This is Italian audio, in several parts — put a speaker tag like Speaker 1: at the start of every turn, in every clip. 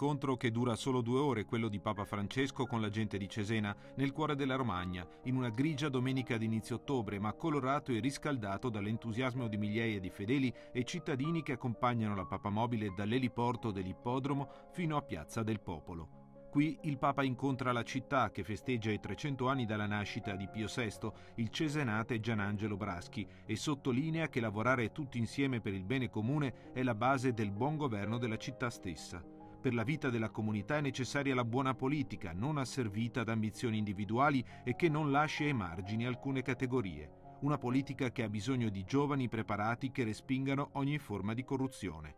Speaker 1: incontro che dura solo due ore, quello di Papa Francesco con la gente di Cesena, nel cuore della Romagna, in una grigia domenica d'inizio ottobre, ma colorato e riscaldato dall'entusiasmo di migliaia di fedeli e cittadini che accompagnano la Papa Mobile dall'eliporto dell'ippodromo fino a Piazza del Popolo. Qui il Papa incontra la città che festeggia i 300 anni dalla nascita di Pio VI, il cesenate Gianangelo Braschi, e sottolinea che lavorare tutti insieme per il bene comune è la base del buon governo della città stessa. Per la vita della comunità è necessaria la buona politica, non asservita ad ambizioni individuali e che non lasci ai margini alcune categorie. Una politica che ha bisogno di giovani preparati che respingano ogni forma di corruzione.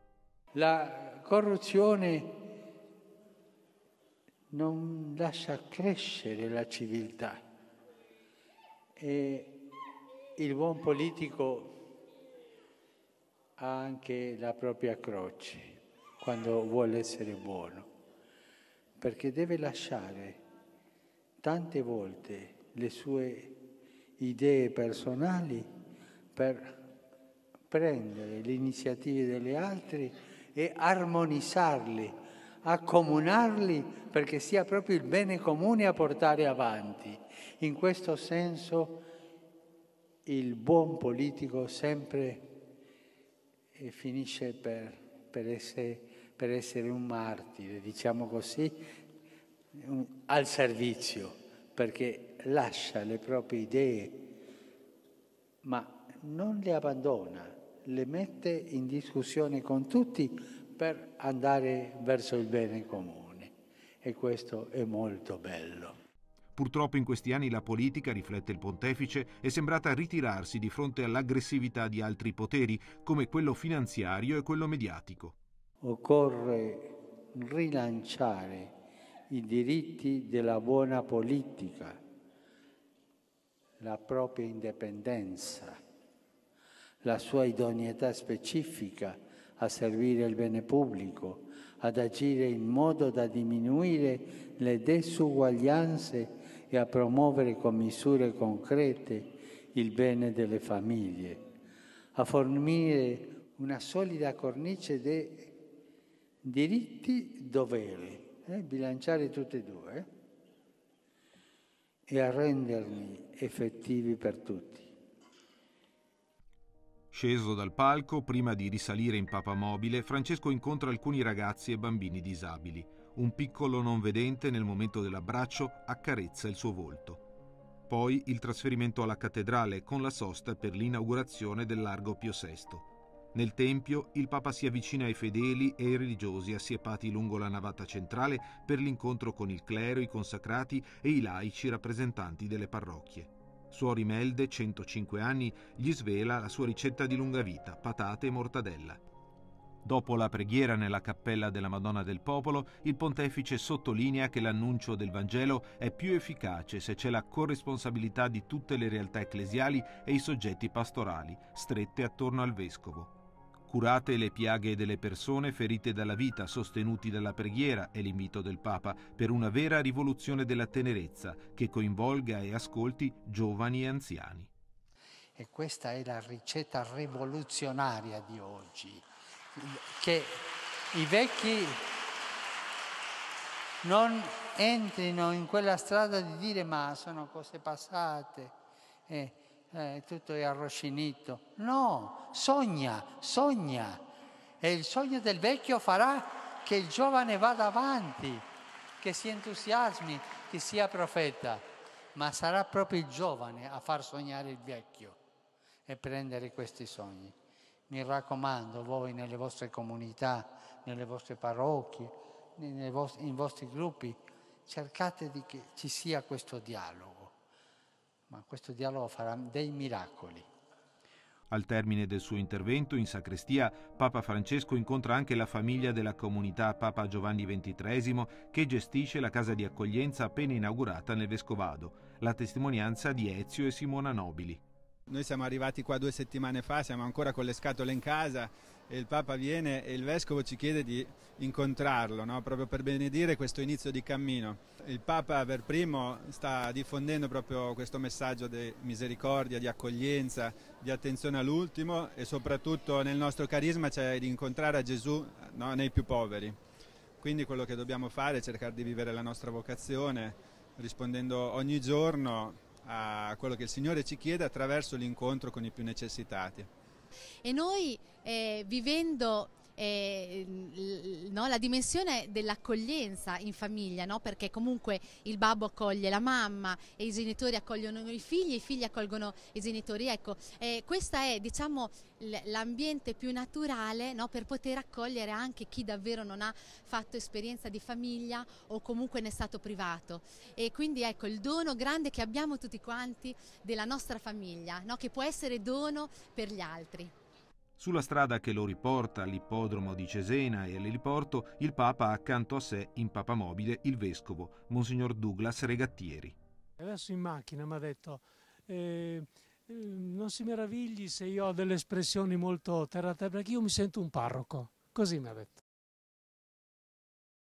Speaker 2: La corruzione non lascia crescere la civiltà. E il buon politico ha anche la propria croce quando vuole essere buono, perché deve lasciare tante volte le sue idee personali per prendere le iniziative degli altri e armonizzarle, accomunarli perché sia proprio il bene comune a portare avanti. In questo senso il buon politico sempre eh, finisce per, per essere per essere un martire, diciamo così, al servizio, perché lascia le proprie idee, ma non le abbandona, le mette in discussione con tutti per andare verso il bene comune. E questo è molto bello.
Speaker 1: Purtroppo in questi anni la politica, riflette il pontefice, è sembrata ritirarsi di fronte all'aggressività di altri poteri, come quello finanziario e quello mediatico.
Speaker 2: Occorre rilanciare i diritti della buona politica, la propria indipendenza, la sua idoneità specifica a servire il bene pubblico, ad agire in modo da diminuire le disuguaglianze e a promuovere con misure concrete il bene delle famiglie, a fornire una solida cornice di diritti, doveri, eh? bilanciare tutti e due eh? e a renderli effettivi per tutti.
Speaker 1: Sceso dal palco, prima di risalire in Papa Mobile, Francesco incontra alcuni ragazzi e bambini disabili. Un piccolo non vedente nel momento dell'abbraccio accarezza il suo volto. Poi il trasferimento alla cattedrale con la sosta per l'inaugurazione del Largo Pio VI. Nel Tempio il Papa si avvicina ai fedeli e ai religiosi assiepati lungo la navata centrale per l'incontro con il clero, i consacrati e i laici rappresentanti delle parrocchie. Suor Imelde, 105 anni, gli svela la sua ricetta di lunga vita, patate e mortadella. Dopo la preghiera nella cappella della Madonna del Popolo, il pontefice sottolinea che l'annuncio del Vangelo è più efficace se c'è la corresponsabilità di tutte le realtà ecclesiali e i soggetti pastorali, strette attorno al vescovo curate le piaghe delle persone ferite dalla vita, sostenuti dalla preghiera, è l'invito del Papa, per una vera rivoluzione della tenerezza che coinvolga e ascolti giovani e anziani.
Speaker 2: E questa è la ricetta rivoluzionaria di oggi, che i vecchi non entrino in quella strada di dire ma sono cose passate. Eh, eh, tutto è arroscinito. No, sogna, sogna. E il sogno del vecchio farà che il giovane vada avanti, che si entusiasmi, che sia profeta. Ma sarà proprio il giovane a far sognare il vecchio e prendere questi sogni. Mi raccomando, voi nelle vostre comunità, nelle vostre parrocchie, nei vostri, in vostri gruppi, cercate di che ci sia questo dialogo ma questo dialogo farà dei miracoli.
Speaker 1: Al termine del suo intervento in sacrestia, Papa Francesco incontra anche la famiglia della comunità Papa Giovanni XXIII che gestisce la casa di accoglienza appena inaugurata nel Vescovado, la testimonianza di Ezio e Simona Nobili. Noi siamo arrivati qua due settimane fa, siamo ancora con le scatole in casa, e il Papa viene e il Vescovo ci chiede di incontrarlo, no? proprio per benedire questo inizio di cammino. Il Papa per primo sta diffondendo proprio questo messaggio di misericordia, di accoglienza, di attenzione all'ultimo e soprattutto nel nostro carisma c'è di incontrare a Gesù no? nei più poveri. Quindi quello che dobbiamo fare è cercare di vivere la nostra vocazione rispondendo ogni giorno a quello che il Signore ci chiede attraverso l'incontro con i più necessitati.
Speaker 2: E noi eh, vivendo eh, no, la dimensione dell'accoglienza in famiglia, no? perché comunque il babbo accoglie la mamma e i genitori accogliono i figli, i figli accolgono i genitori. Ecco, eh, questo è diciamo, l'ambiente più naturale no? per poter accogliere anche chi davvero non ha fatto esperienza di famiglia o comunque ne è stato privato. E quindi ecco il dono grande che abbiamo tutti quanti della nostra famiglia, che può essere dono per gli altri.
Speaker 1: Sulla strada che lo riporta all'ippodromo di Cesena e all'eliporto, il Papa ha accanto a sé, in papamobile, il vescovo, Monsignor Douglas Regattieri.
Speaker 2: Adesso in macchina mi ha detto, eh, eh, non si meravigli se io ho delle espressioni molto terra terra, perché io mi sento un parroco, così mi ha detto.